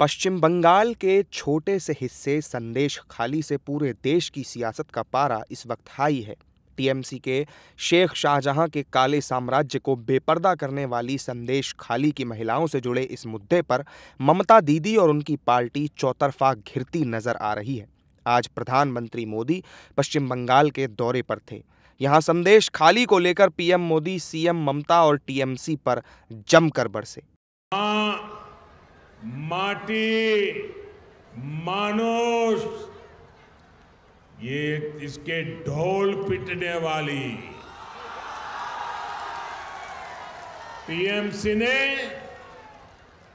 पश्चिम बंगाल के छोटे से हिस्से संदेश खाली से पूरे देश की सियासत का पारा इस वक्त हाई है टीएमसी के शेख शाहजहां के काले साम्राज्य को बेपर्दा करने वाली संदेश खाली की महिलाओं से जुड़े इस मुद्दे पर ममता दीदी और उनकी पार्टी चौतरफा घिरती नजर आ रही है आज प्रधानमंत्री मोदी पश्चिम बंगाल के दौरे पर थे यहाँ संदेश खाली को लेकर पीएम मोदी सीएम ममता और टीएमसी पर जमकर बरसे हाँ, माटी मानुष ये इसके ढोल पिटने वाली पीएमसी ने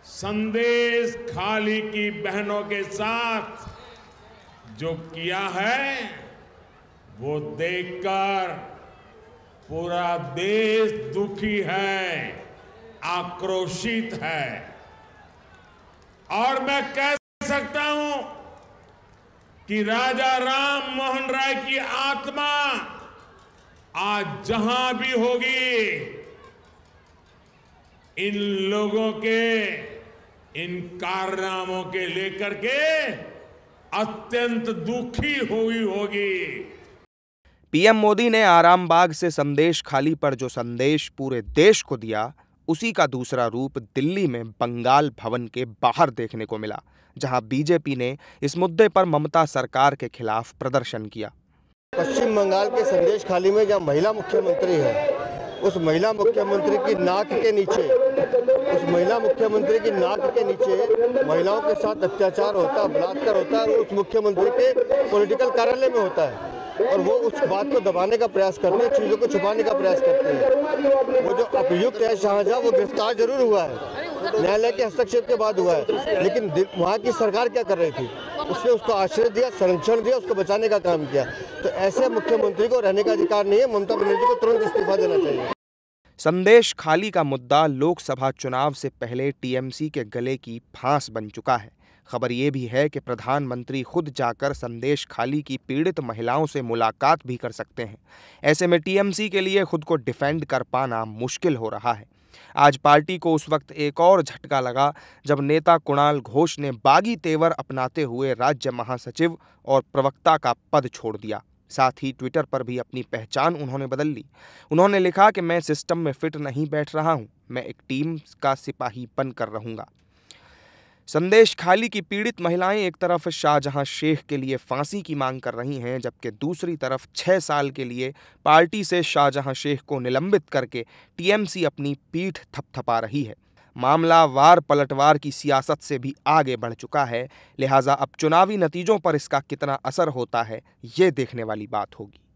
संदेश खाली की बहनों के साथ जो किया है वो देखकर पूरा देश दुखी है आक्रोशित है और मैं कह सकता हूं कि राजा राम मोहन राय की आत्मा आज जहां भी होगी इन लोगों के इन कारनामों के लेकर के अत्यंत दुखी हुई होगी पीएम मोदी ने आरामबाग से संदेश खाली पर जो संदेश पूरे देश को दिया उसी का दूसरा रूप दिल्ली में बंगाल भवन के बाहर देखने को मिला जहां बीजेपी ने इस मुद्दे पर ममता सरकार के खिलाफ प्रदर्शन किया पश्चिम बंगाल के संदेश खाली में जहाँ महिला मुख्यमंत्री है उस महिला मुख्यमंत्री की नाक के नीचे उस महिला मुख्यमंत्री की नाक के नीचे महिलाओं के साथ अत्याचार होता है बलात्कार होता है उस मुख्यमंत्री के पॉलिटिकल कार्यालय में होता है और वो उस बात को दबाने का प्रयास करते हैं चीज़ों को छुपाने का प्रयास करते हैं वो जो अभियुक्त है शाहजहाँ वो गिरफ्तार जरूर हुआ है न्यायालय के हस्तक्षेप के बाद हुआ है लेकिन वहाँ की सरकार क्या कर रही थी उसने उसको आश्रय दिया संरक्षण दिया उसको बचाने का काम किया तो ऐसे मुख्यमंत्री को रहने का अधिकार नहीं है ममता बनर्जी को तुरंत इस्तीफा देना चाहिए संदेश खाली का मुद्दा लोकसभा चुनाव से पहले टीएमसी के गले की फांस बन चुका है खबर ये भी है कि प्रधानमंत्री खुद जाकर संदेश खाली की पीड़ित महिलाओं से मुलाकात भी कर सकते हैं ऐसे में टीएमसी के लिए खुद को डिफेंड कर पाना मुश्किल हो रहा है आज पार्टी को उस वक्त एक और झटका लगा जब नेता कुणाल घोष ने बागी तेवर अपनाते हुए राज्य महासचिव और प्रवक्ता का पद छोड़ दिया साथ ही ट्विटर पर भी अपनी पहचान उन्होंने बदल ली उन्होंने लिखा कि मैं सिस्टम में फिट नहीं बैठ रहा हूं मैं एक टीम का सिपाही बनकर रहूंगा संदेश खाली की पीड़ित महिलाएं एक तरफ शाहजहां शेख के लिए फांसी की मांग कर रही हैं जबकि दूसरी तरफ छः साल के लिए पार्टी से शाहजहां शेख को निलंबित करके टीएमसी अपनी पीठ थपथपा रही है मामला वार पलटवार की सियासत से भी आगे बढ़ चुका है लिहाजा अब चुनावी नतीजों पर इसका कितना असर होता है ये देखने वाली बात होगी